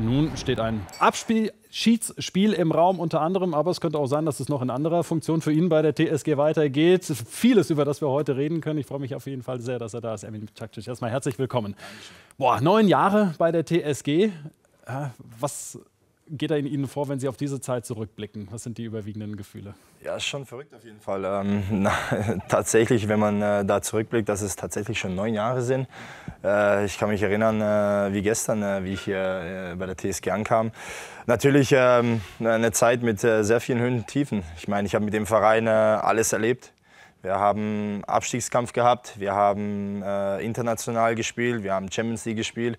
Und nun steht ein Abschiedsspiel im Raum unter anderem, aber es könnte auch sein, dass es noch in anderer Funktion für ihn bei der TSG weitergeht. Vieles, über das wir heute reden können. Ich freue mich auf jeden Fall sehr, dass er da ist. Emin Taktisch, erstmal herzlich willkommen. Boah, neun Jahre bei der TSG. Äh, was geht er in Ihnen vor, wenn Sie auf diese Zeit zurückblicken? Was sind die überwiegenden Gefühle? Ja, ist schon verrückt auf jeden Fall. Ähm, na, tatsächlich, wenn man äh, da zurückblickt, dass es tatsächlich schon neun Jahre sind. Äh, ich kann mich erinnern, äh, wie gestern, äh, wie ich hier äh, bei der TSG ankam. Natürlich ähm, eine Zeit mit äh, sehr vielen Höhen und Tiefen. Ich meine, ich habe mit dem Verein alles erlebt. Wir haben Abstiegskampf gehabt, wir haben international gespielt, wir haben Champions League gespielt.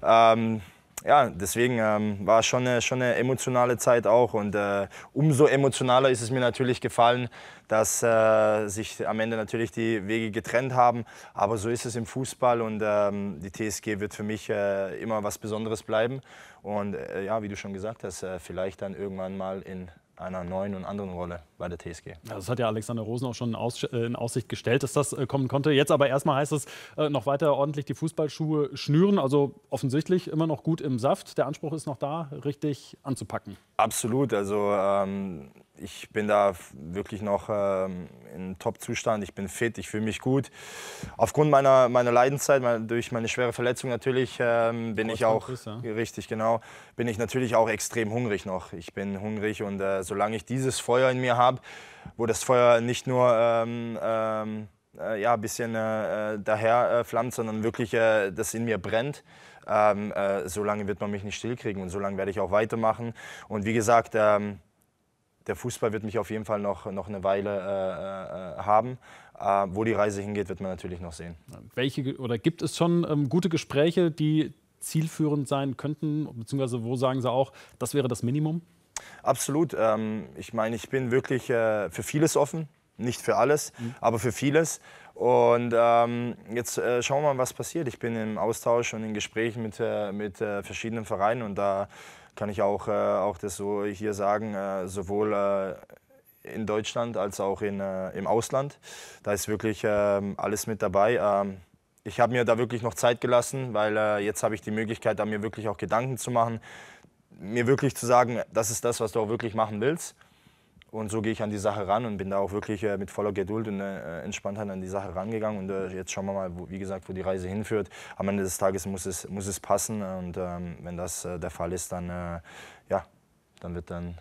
Ähm, ja, deswegen ähm, war schon eine, schon eine emotionale Zeit auch. Und äh, umso emotionaler ist es mir natürlich gefallen, dass äh, sich am Ende natürlich die Wege getrennt haben. Aber so ist es im Fußball und ähm, die TSG wird für mich äh, immer was Besonderes bleiben. Und äh, ja, wie du schon gesagt hast, äh, vielleicht dann irgendwann mal in einer neuen und anderen Rolle bei der TSG. Ja, das hat ja Alexander Rosen auch schon in äh, Aussicht gestellt, dass das äh, kommen konnte. Jetzt aber erstmal heißt es, äh, noch weiter ordentlich die Fußballschuhe schnüren. Also offensichtlich immer noch gut im Saft. Der Anspruch ist noch da, richtig anzupacken. Absolut. Also ähm, ich bin da wirklich noch ähm, in Top-Zustand. Ich bin fit, ich fühle mich gut. Aufgrund meiner, meiner Leidenszeit, mein, durch meine schwere Verletzung natürlich, ähm, bin ich auch, ist, richtig genau, bin ich natürlich auch extrem hungrig noch. Ich bin hungrig und äh, solange ich dieses Feuer in mir habe, wo das Feuer nicht nur ähm, ähm äh, ja, ein bisschen äh, äh daher äh, flammt, sondern wirklich äh, das in mir brennt, ähm, so lange wird man mich nicht stillkriegen und so lange werde ich auch weitermachen. Und wie gesagt, ähm, der Fußball wird mich auf jeden Fall noch, noch eine Weile äh, äh haben. Äh, wo die Reise hingeht, wird man natürlich noch sehen. Welche oder gibt es schon ähm, gute Gespräche, die zielführend sein könnten, beziehungsweise wo sagen Sie auch, das wäre das Minimum? Absolut. Ähm, ich meine, ich bin wirklich äh, für vieles offen, nicht für alles, mhm. aber für vieles. Und ähm, jetzt äh, schauen wir mal, was passiert. Ich bin im Austausch und in Gesprächen mit, äh, mit äh, verschiedenen Vereinen und da kann ich auch, äh, auch das so hier sagen, äh, sowohl äh, in Deutschland als auch in, im Ausland. Da ist wirklich ähm, alles mit dabei. Ähm, ich habe mir da wirklich noch Zeit gelassen, weil jetzt habe ich die Möglichkeit, da mir wirklich auch Gedanken zu machen, mir wirklich zu sagen, das ist das, was du auch wirklich machen willst. Und so gehe ich an die Sache ran und bin da auch wirklich äh, mit voller Geduld und äh, Entspanntheit an die Sache rangegangen. Und äh, jetzt schauen wir mal, wo, wie gesagt, wo die Reise hinführt. Am Ende des Tages muss es, muss es passen. Und ähm, wenn das äh, der Fall ist, dann, äh, ja, dann wird dann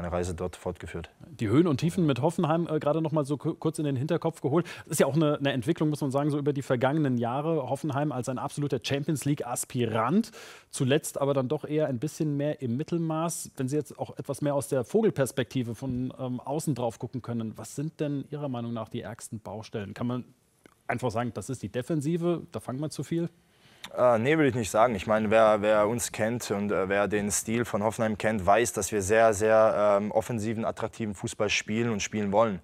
meine Reise dort fortgeführt. Die Höhen und Tiefen mit Hoffenheim äh, gerade noch mal so kurz in den Hinterkopf geholt. Das ist ja auch eine, eine, Entwicklung, muss man sagen, so über die vergangenen Jahre. Hoffenheim als ein absoluter Champions League-Aspirant, zuletzt aber dann doch eher ein bisschen mehr im Mittelmaß. Wenn Sie jetzt auch etwas mehr aus der Vogelperspektive von ähm, außen drauf gucken können, was sind denn Ihrer Meinung nach die ärgsten Baustellen? Kann man einfach sagen, das ist die Defensive, da fangen wir zu viel? Äh, nee, würde ich nicht sagen. Ich meine, wer, wer uns kennt und äh, wer den Stil von Hoffenheim kennt, weiß, dass wir sehr, sehr ähm, offensiven, attraktiven Fußball spielen und spielen wollen.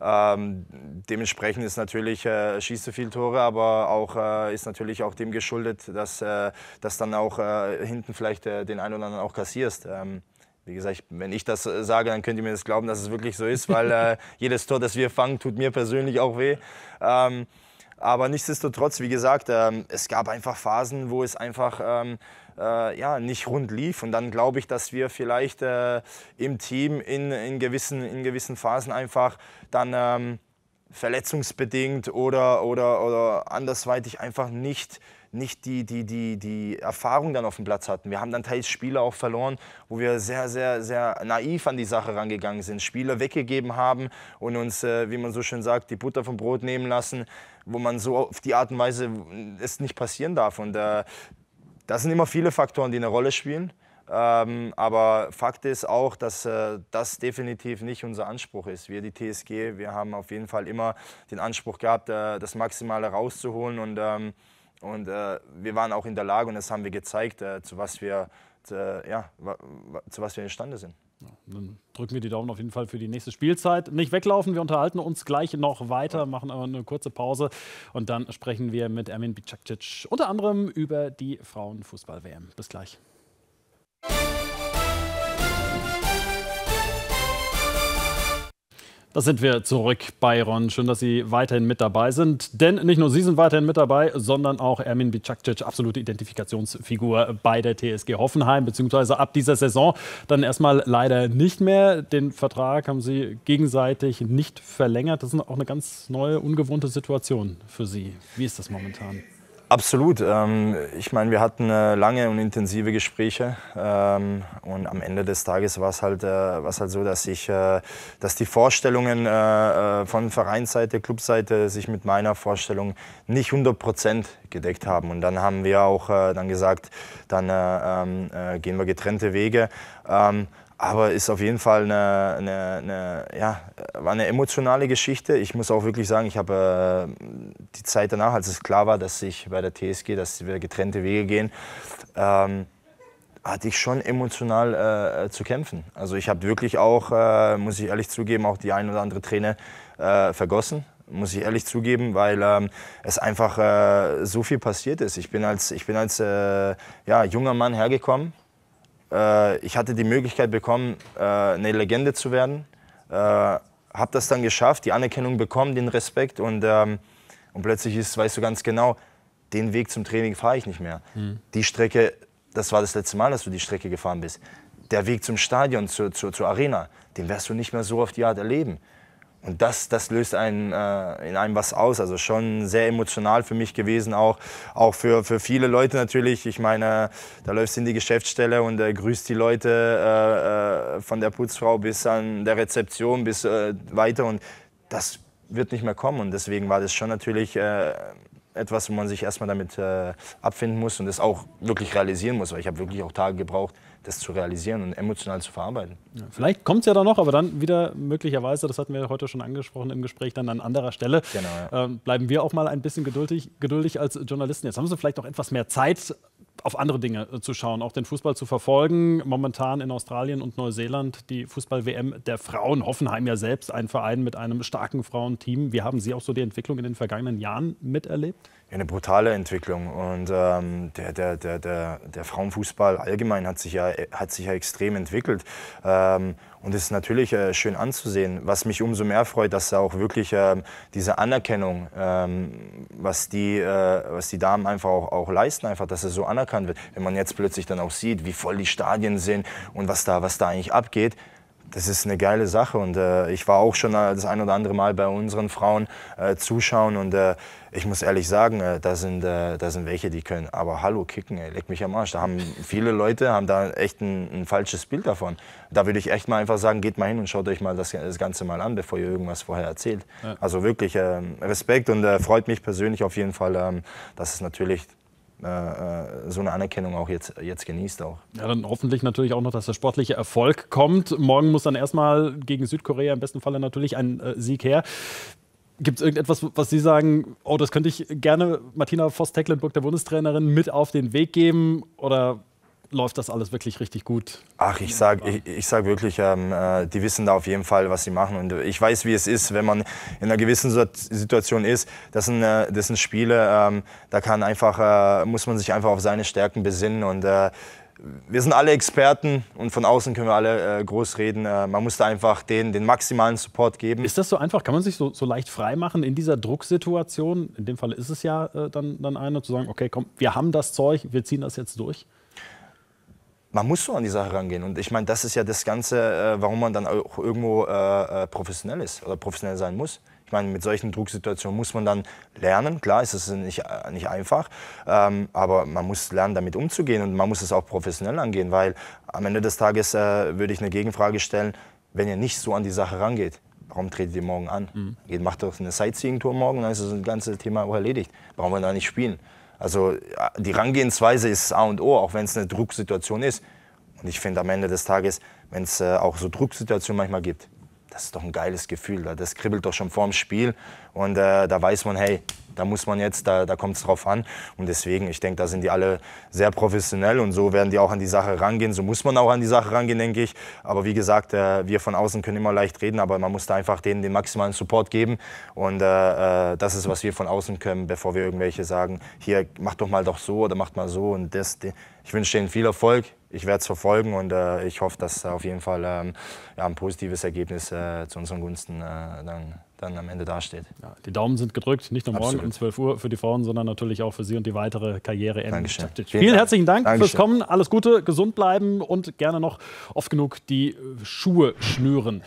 Ähm, dementsprechend ist natürlich, äh, schießt du viel Tore, aber auch, äh, ist natürlich auch dem geschuldet, dass, äh, dass dann auch äh, hinten vielleicht äh, den einen oder anderen auch kassierst. Ähm, wie gesagt, wenn ich das äh, sage, dann könnt ihr mir das glauben, dass es wirklich so ist, weil jedes Tor, das wir fangen, tut mir persönlich auch weh. Ähm, aber nichtsdestotrotz, wie gesagt, ähm, es gab einfach Phasen, wo es einfach ähm, äh, ja, nicht rund lief. Und dann glaube ich, dass wir vielleicht äh, im Team in, in, gewissen, in gewissen Phasen einfach dann ähm, verletzungsbedingt oder, oder, oder andersweitig einfach nicht nicht die, die, die, die Erfahrung dann auf dem Platz hatten. Wir haben dann teils Spiele auch verloren, wo wir sehr, sehr, sehr naiv an die Sache rangegangen sind, Spieler weggegeben haben und uns, äh, wie man so schön sagt, die Butter vom Brot nehmen lassen, wo man so auf die Art und Weise es nicht passieren darf. Und äh, das sind immer viele Faktoren, die eine Rolle spielen. Ähm, aber Fakt ist auch, dass äh, das definitiv nicht unser Anspruch ist. Wir, die TSG, wir haben auf jeden Fall immer den Anspruch gehabt, äh, das Maximale rauszuholen und ähm und äh, wir waren auch in der Lage und das haben wir gezeigt, äh, zu, was wir, zu, ja, zu was wir imstande sind. Ja, dann drücken wir die Daumen auf jeden Fall für die nächste Spielzeit. Nicht weglaufen, wir unterhalten uns gleich noch weiter, machen aber eine kurze Pause und dann sprechen wir mit Ermin Bicakcic unter anderem über die Frauenfußball-WM. Bis gleich. Da sind wir zurück Bayron. Schön, dass Sie weiterhin mit dabei sind. Denn nicht nur Sie sind weiterhin mit dabei, sondern auch Ermin Bicakcic, absolute Identifikationsfigur bei der TSG Hoffenheim, beziehungsweise ab dieser Saison dann erstmal leider nicht mehr. Den Vertrag haben Sie gegenseitig nicht verlängert. Das ist auch eine ganz neue, ungewohnte Situation für Sie. Wie ist das momentan? Absolut. Ähm, ich meine, wir hatten äh, lange und intensive Gespräche ähm, und am Ende des Tages war es halt, äh, halt so, dass, ich, äh, dass die Vorstellungen äh, von Vereinsseite, Clubseite sich mit meiner Vorstellung nicht 100 Prozent gedeckt haben. Und dann haben wir auch dann gesagt, dann ähm, gehen wir getrennte Wege aber ist auf jeden Fall eine, eine, eine, ja, war eine emotionale Geschichte. Ich muss auch wirklich sagen, ich habe äh, die Zeit danach, als es klar war, dass ich bei der TSG, dass wir getrennte Wege gehen, ähm, hatte ich schon emotional äh, äh, zu kämpfen. Also ich habe wirklich auch, äh, muss ich ehrlich zugeben, auch die ein oder andere Träne äh, vergossen muss ich ehrlich zugeben, weil ähm, es einfach äh, so viel passiert ist. Ich bin als, ich bin als äh, ja, junger Mann hergekommen, äh, ich hatte die Möglichkeit bekommen, äh, eine Legende zu werden. Äh, Habe das dann geschafft, die Anerkennung bekommen, den Respekt und, ähm, und plötzlich ist, weißt du ganz genau, den Weg zum Training fahre ich nicht mehr. Mhm. Die Strecke, das war das letzte Mal, dass du die Strecke gefahren bist. Der Weg zum Stadion, zur, zur, zur Arena, den wirst du nicht mehr so auf die Art erleben. Und das, das löst einen, äh, in einem was aus. Also schon sehr emotional für mich gewesen, auch, auch für, für viele Leute natürlich. Ich meine, da läufst du in die Geschäftsstelle und äh, grüßt die Leute äh, äh von der Putzfrau bis an der Rezeption bis äh, weiter. Und das wird nicht mehr kommen. Und deswegen war das schon natürlich äh, etwas, wo man sich erstmal damit äh, abfinden muss und das auch wirklich realisieren muss, weil ich habe wirklich auch Tage gebraucht, das zu realisieren und emotional zu verarbeiten. Ja, vielleicht kommt es ja dann noch, aber dann wieder möglicherweise, das hatten wir heute schon angesprochen im Gespräch, dann an anderer Stelle. Genau, ja. ähm, bleiben wir auch mal ein bisschen geduldig, geduldig als Journalisten. Jetzt haben Sie vielleicht auch etwas mehr Zeit auf andere Dinge äh, zu schauen, auch den Fußball zu verfolgen. Momentan in Australien und Neuseeland die Fußball-WM der Frauen. Hoffenheim ja selbst ein Verein mit einem starken Frauenteam. Wie haben Sie auch so die Entwicklung in den vergangenen Jahren miterlebt? eine brutale Entwicklung. Und ähm, der, der, der, der, der Frauenfußball allgemein hat sich ja, hat sich ja extrem entwickelt. Ähm, und es ist natürlich äh, schön anzusehen, was mich umso mehr freut, dass da auch wirklich äh, diese Anerkennung, ähm, was, die, äh, was die Damen einfach auch, auch leisten, einfach, dass es so anerkannt wird. Wenn man jetzt plötzlich dann auch sieht, wie voll die Stadien sind und was da, was da eigentlich abgeht, das ist eine geile Sache und äh, ich war auch schon das ein oder andere Mal bei unseren Frauen äh, zuschauen und äh, ich muss ehrlich sagen, äh, da, sind, äh, da sind welche, die können aber hallo kicken, ey, leck mich am Arsch. Da haben viele Leute haben da echt ein, ein falsches Bild davon. Da würde ich echt mal einfach sagen, geht mal hin und schaut euch mal das, das Ganze mal an, bevor ihr irgendwas vorher erzählt. Ja. Also wirklich ähm, Respekt und äh, freut mich persönlich auf jeden Fall, ähm, dass es natürlich äh, äh, so eine Anerkennung auch jetzt, jetzt genießt auch. Ja, dann hoffentlich natürlich auch noch, dass der sportliche Erfolg kommt. Morgen muss dann erstmal gegen Südkorea im besten Falle natürlich ein äh, Sieg her. Gibt es irgendetwas, was Sie sagen, oh, das könnte ich gerne Martina Voss-Tecklenburg, der Bundestrainerin, mit auf den Weg geben? Oder läuft das alles wirklich richtig gut. Ach, ich sage ich, ich sag wirklich, ähm, äh, die wissen da auf jeden Fall, was sie machen. Und ich weiß, wie es ist, wenn man in einer gewissen Situation ist. Das sind, äh, das sind Spiele, ähm, da kann einfach, äh, muss man sich einfach auf seine Stärken besinnen. Und äh, wir sind alle Experten und von außen können wir alle äh, groß reden. Äh, man muss da einfach den, den maximalen Support geben. Ist das so einfach? Kann man sich so, so leicht frei machen in dieser Drucksituation? In dem Fall ist es ja äh, dann, dann eine, zu sagen, okay, komm, wir haben das Zeug, wir ziehen das jetzt durch man muss so an die Sache rangehen. Und ich meine, das ist ja das Ganze, äh, warum man dann auch irgendwo äh, äh, professionell ist oder professionell sein muss. Ich meine, mit solchen Drucksituationen muss man dann lernen. Klar ist es nicht, äh, nicht einfach, ähm, aber man muss lernen, damit umzugehen und man muss es auch professionell angehen, weil am Ende des Tages äh, würde ich eine Gegenfrage stellen, wenn ihr nicht so an die Sache rangeht, warum tretet ihr morgen an? Mhm. Ihr macht doch eine Sightseeing-Tour morgen, dann ist das ganze Thema auch erledigt. Warum wollen wir da nicht spielen? Also die Rangehensweise ist A und O, auch wenn es eine Drucksituation ist. Und ich finde am Ende des Tages, wenn es äh, auch so Drucksituationen manchmal gibt, das ist doch ein geiles Gefühl. Das kribbelt doch schon vorm Spiel. Und äh, da weiß man, hey, da muss man jetzt, da, da kommt es drauf an. Und deswegen, ich denke, da sind die alle sehr professionell und so werden die auch an die Sache rangehen. So muss man auch an die Sache rangehen, denke ich. Aber wie gesagt, äh, wir von außen können immer leicht reden, aber man muss da einfach denen den maximalen Support geben. Und äh, äh das ist, was wir von außen können, bevor wir irgendwelche sagen, hier, mach doch mal doch so oder mach mal so und das. Die. Ich wünsche denen viel Erfolg. Ich werde es verfolgen und äh, ich hoffe, dass auf jeden Fall ähm, ja, ein positives Ergebnis äh, zu unseren Gunsten äh, dann dann am Ende dasteht. Ja, die Daumen sind gedrückt, nicht nur morgen Absolut. um 12 Uhr für die Frauen, sondern natürlich auch für Sie und die weitere Karriere. Dankeschön. Vielen, Vielen herzlichen Dank Dankeschön. fürs Kommen. Alles Gute, gesund bleiben und gerne noch oft genug die Schuhe schnüren.